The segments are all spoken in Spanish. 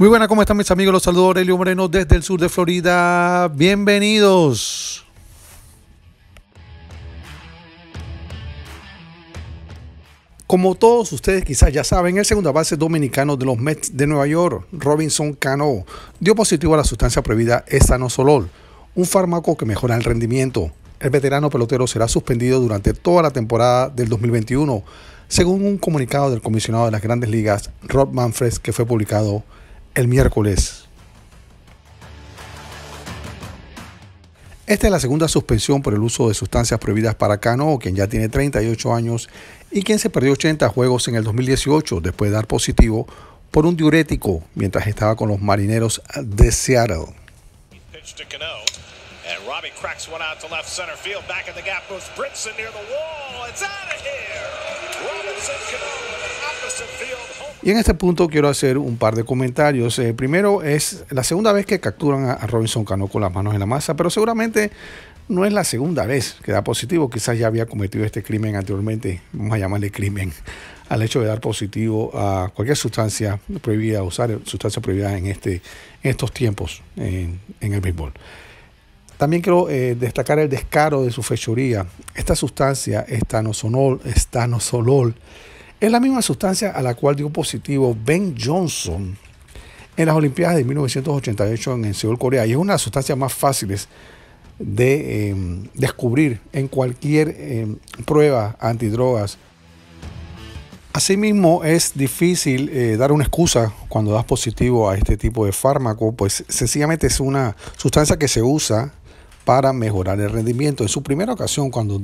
Muy buenas, ¿cómo están mis amigos? Los saludo Aurelio Moreno desde el sur de Florida. Bienvenidos. Como todos ustedes quizás ya saben, el segundo base dominicano de los Mets de Nueva York, Robinson Cano, dio positivo a la sustancia prohibida estanozolol, un fármaco que mejora el rendimiento. El veterano pelotero será suspendido durante toda la temporada del 2021, según un comunicado del comisionado de las Grandes Ligas, Rob Manfred, que fue publicado el miércoles. Esta es la segunda suspensión por el uso de sustancias prohibidas para Cano, quien ya tiene 38 años y quien se perdió 80 juegos en el 2018 después de dar positivo por un diurético mientras estaba con los marineros de Seattle. Y en este punto quiero hacer un par de comentarios. Eh, primero, es la segunda vez que capturan a, Robinson Cano con las manos en la masa, pero seguramente no es la segunda vez que da positivo. Quizás ya había cometido este crimen anteriormente, vamos a llamarle crimen, al hecho de dar positivo a cualquier sustancia prohibida, usar sustancia prohibida en, este, estos tiempos en, el béisbol. También quiero eh, destacar el descaro de su fechoría. Esta sustancia, estanosonol, es la misma sustancia a la cual dio positivo Ben Johnson en las Olimpiadas de 1988 en Seúl, Corea. Y es una sustancia sustancias más fáciles de em, descubrir en cualquier em, prueba antidrogas. Asimismo, es difícil eh, dar una excusa cuando das positivo a este tipo de fármaco, pues sencillamente es una sustancia que se usa para mejorar el rendimiento. En su primera ocasión, cuando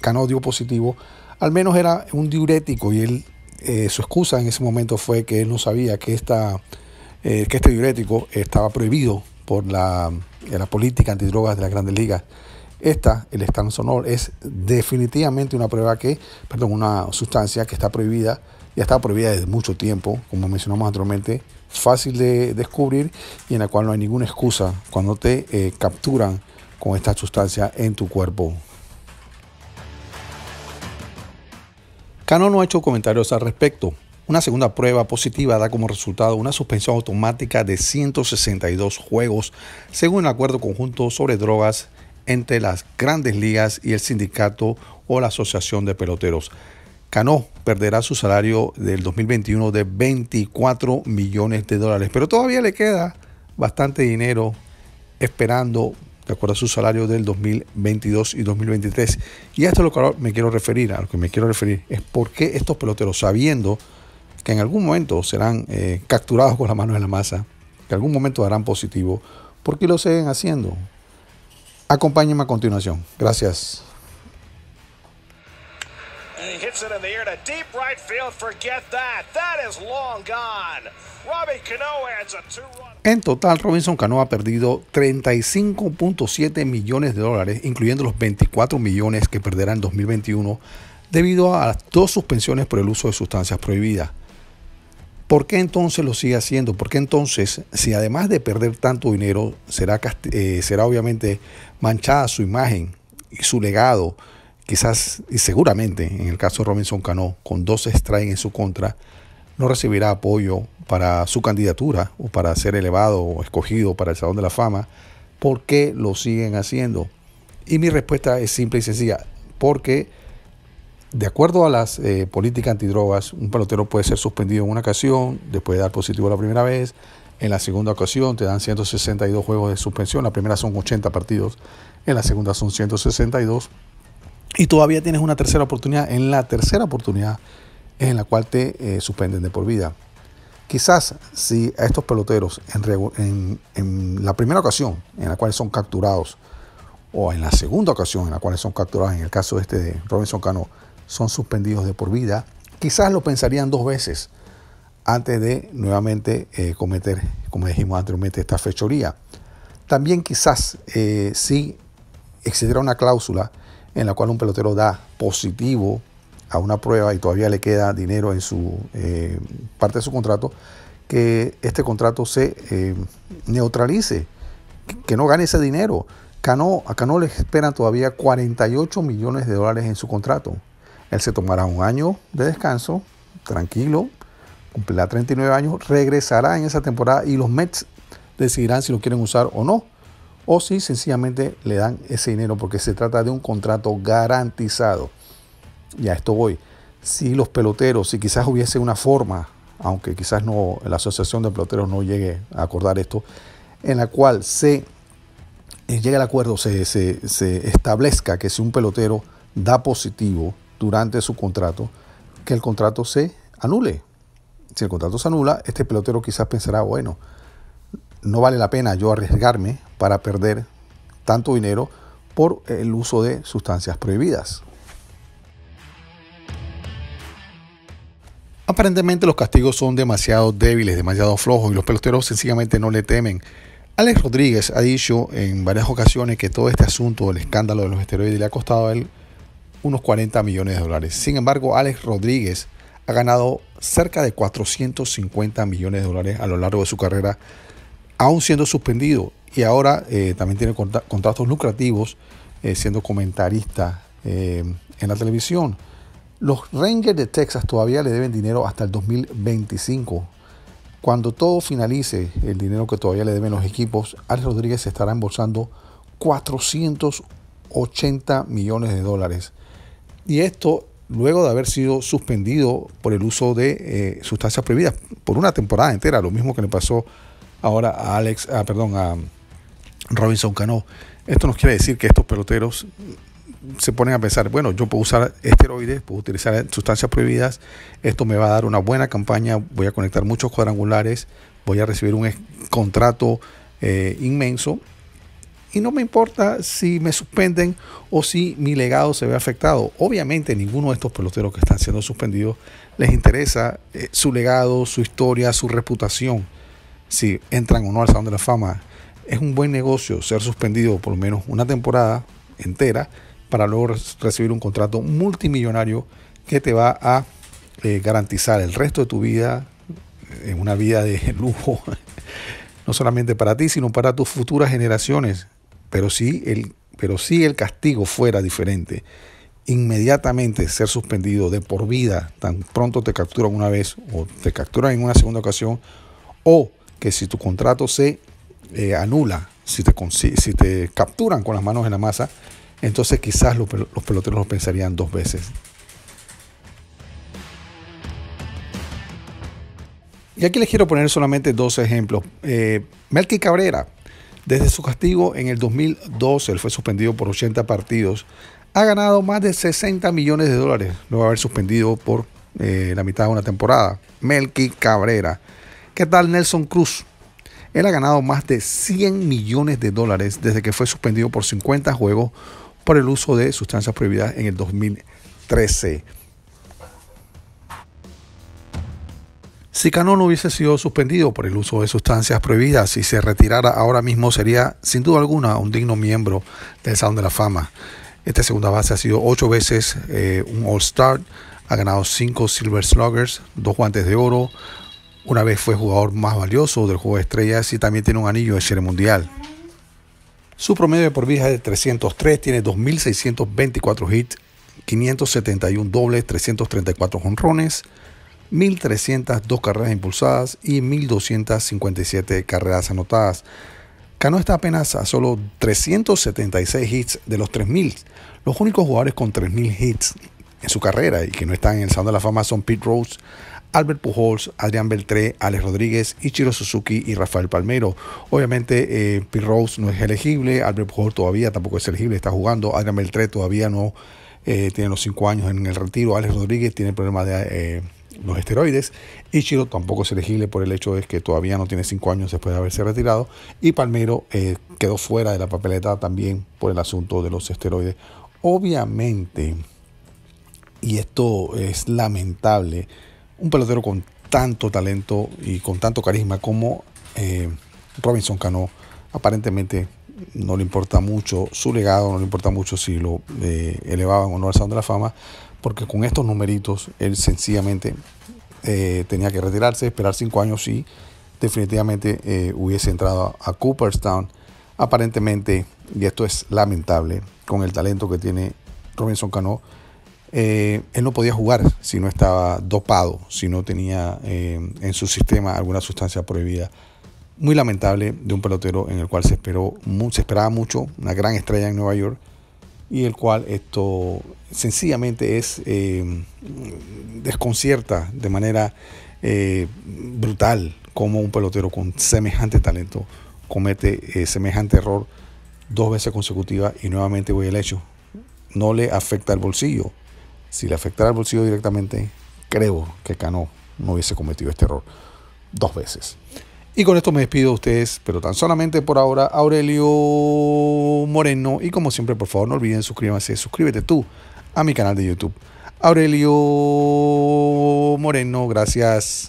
Cano dio positivo, al menos era un diurético y él, eh, su excusa en ese momento fue que él no sabía que, eh, que este diurético estaba prohibido por eh, la, política antidrogas de las grandes ligas. Esta, el Sonor, es definitivamente una prueba que, perdón, una sustancia que está prohibida, y está prohibida desde mucho tiempo, como mencionamos anteriormente, fácil de descubrir y en la cual no hay ninguna excusa cuando te capturan con esta sustancia en tu cuerpo. Cano no ha hecho comentarios al respecto. Una segunda prueba positiva da como resultado una suspensión automática de 162 juegos, según el acuerdo conjunto sobre drogas entre las grandes ligas y el sindicato o la asociación de peloteros. Cano perderá su salario del 2021 de 24 millones de dólares, pero todavía le queda bastante dinero esperando de acuerdo a su salario del 2022 y 2023. Y a esto es lo que me quiero referir, a lo que me quiero referir es por qué estos peloteros, sabiendo que en algún momento serán eh, capturados con las manos en la masa, que en algún momento darán positivo, ¿por qué lo siguen haciendo? Acompáñenme a continuación. Gracias. En total, Robinson Cano ha perdido 35.7 millones de dólares, incluyendo los 24 millones que perderá en 2021 debido a dos suspensiones por el uso de sustancias prohibidas. ¿Por qué entonces lo sigue haciendo? ¿por qué entonces, si además de perder tanto dinero, será eh, obviamente manchada su imagen y su legado quizás y seguramente en el caso de Robinson Cano, con dos strikes en su contra, no recibirá apoyo para su candidatura o para ser elevado o escogido para el Salón de la Fama. ¿Por qué lo siguen haciendo? Y mi respuesta es simple y sencilla, porque de acuerdo a las eh, políticas antidrogas, un pelotero puede ser suspendido en una ocasión, después de dar positivo la primera vez, en la segunda ocasión te dan 162 juegos de suspensión, la primera son 80 partidos, en la segunda son 162 y todavía tienes una tercera oportunidad. En la tercera oportunidad es en la cual te eh, suspenden de por vida. Quizás si a estos peloteros en, la primera ocasión en la cual son capturados o en la segunda ocasión en la cual son capturados, en el caso este de Robinson Cano, son suspendidos de por vida, quizás lo pensarían dos veces antes de nuevamente eh, cometer, como dijimos anteriormente, esta fechoría. También quizás eh, si excediera una cláusula en la cual un pelotero da positivo a una prueba y todavía le queda dinero en su eh, parte de su contrato, que este contrato se eh, neutralice, que no gane ese dinero. Cano, a Cano le esperan todavía 48 millones de dólares en su contrato. Él se tomará un año de descanso, tranquilo, cumplirá 39 años, regresará en esa temporada y los Mets decidirán si lo quieren usar o no o si sencillamente le dan ese dinero porque se trata de un contrato garantizado. Ya a esto voy. Si los peloteros, si quizás hubiese una forma, aunque quizás no la asociación de peloteros no llegue a acordar esto, en la cual se eh, llegue al acuerdo, se establezca que si un pelotero da positivo durante su contrato, que el contrato se anule. Si el contrato se anula, este pelotero quizás pensará, bueno, no vale la pena yo arriesgarme para perder tanto dinero por el uso de sustancias prohibidas. Aparentemente los castigos son demasiado débiles, demasiado flojos y los peloteros sencillamente no le temen. Alex Rodríguez ha dicho en varias ocasiones que todo este asunto el escándalo de los esteroides le ha costado a él unos 40 millones de dólares. Sin embargo, Alex Rodríguez ha ganado cerca de 450 millones de dólares a lo largo de su carrera aún siendo suspendido y ahora eh, también tiene contratos lucrativos eh, siendo comentarista eh, en la televisión. Los Rangers de Texas todavía le deben dinero hasta el 2025. Cuando todo finalice, el dinero que todavía le deben los equipos, Alex Rodríguez estará embolsando 480 millones de dólares. Y esto luego de haber sido suspendido por el uso de sustancias prohibidas por una temporada entera, lo mismo que le pasó a ahora a Alex, ah, perdón, a Robinson Cano. Esto nos quiere decir que estos peloteros se ponen a pensar, bueno, yo puedo usar esteroides, puedo utilizar sustancias prohibidas, esto me va a dar una buena campaña, voy a conectar muchos cuadrangulares, voy a recibir un contrato eh, inmenso y no me importa si me suspenden o si mi legado se ve afectado. Obviamente ninguno de estos peloteros que están siendo suspendidos les interesa eh, su legado, su historia, su reputación si entran o no al Salón de la Fama. Es un buen negocio ser suspendido por lo menos una temporada entera para luego recibir un contrato multimillonario que te va a eh, garantizar el resto de tu vida en eh, una vida de lujo, no solamente para ti, sino para tus futuras generaciones. Pero si el, pero el castigo fuera diferente. Inmediatamente ser suspendido de por vida, tan pronto te capturan una vez o te capturan en una segunda ocasión o que si tu contrato se eh, anula, si te, si te capturan con las manos en la masa, entonces quizás los, peloteros lo pensarían dos veces. Y aquí les quiero poner solamente dos ejemplos. Eh, Melky Cabrera, desde su castigo en el 2012, él fue suspendido por 80 partidos, ha ganado más de 60 millones de dólares Lo va a haber suspendido por eh, la mitad de una temporada. Melky Cabrera. ¿Qué tal Nelson Cruz? Él ha ganado más de 100 millones de dólares desde que fue suspendido por 50 juegos por el uso de sustancias prohibidas en el 2013. Si Cano hubiese sido suspendido por el uso de sustancias prohibidas y se retirara ahora mismo, sería sin duda alguna un digno miembro del Salón de la Fama. Esta segunda base ha sido ocho veces eh, un All-Star, ha ganado cinco Silver Sluggers, dos guantes de oro, una vez fue jugador más valioso del juego de estrellas y también tiene un anillo de serie mundial. Su promedio por vida es de 303, tiene 2.624 hits, 571 dobles, 334 honrones, 1.302 carreras impulsadas y 1.257 carreras anotadas. Cano está apenas a solo 376 hits de los 3.000. Los únicos jugadores con 3.000 hits en su carrera y que no están en el Salón de la Fama son Pete Rose, Albert Pujols, Adrián Beltré, Alex Rodríguez, Ichiro Suzuki y Rafael Palmero. Obviamente, eh, Rose no es elegible, Albert Pujols todavía tampoco es elegible, está jugando, Adrián Beltré todavía no eh, tiene los 5 años en el retiro, Alex Rodríguez tiene problemas de... Eh, los esteroides. Ichiro tampoco es elegible por el hecho de que todavía no tiene 5 años después de haberse retirado. Y Palmero eh, quedó fuera de la papeleta también por el asunto de los esteroides. Obviamente, y esto es lamentable, un pelotero con tanto talento y con tanto carisma como eh, Robinson Cano, aparentemente no le importa mucho su legado, no le importa mucho si lo eh, elevaban o no al Salón de la Fama, porque con estos numeritos él sencillamente eh, tenía que retirarse, esperar cinco años y definitivamente hubiese entrado a Cooperstown. Aparentemente, y esto es lamentable, con el talento que tiene Robinson Cano, eh, él no podía jugar si no estaba dopado, si no tenía eh, en su sistema alguna sustancia prohibida. Muy lamentable de un pelotero en el cual se, esperó, se esperaba mucho, una gran estrella en Nueva York, y el cual esto sencillamente es eh, desconcierta de manera brutal cómo un pelotero con semejante talento comete semejante error dos veces consecutivas y nuevamente voy al hecho. No le afecta el bolsillo, si le afectara el bolsillo directamente, creo que Cano no hubiese cometido este error dos veces. Y con esto me despido de ustedes, pero tan solamente por ahora, Aurelio Moreno. Y como siempre, por favor, no olviden suscribirse. suscríbete tú a mi canal de YouTube. Aurelio Moreno, gracias.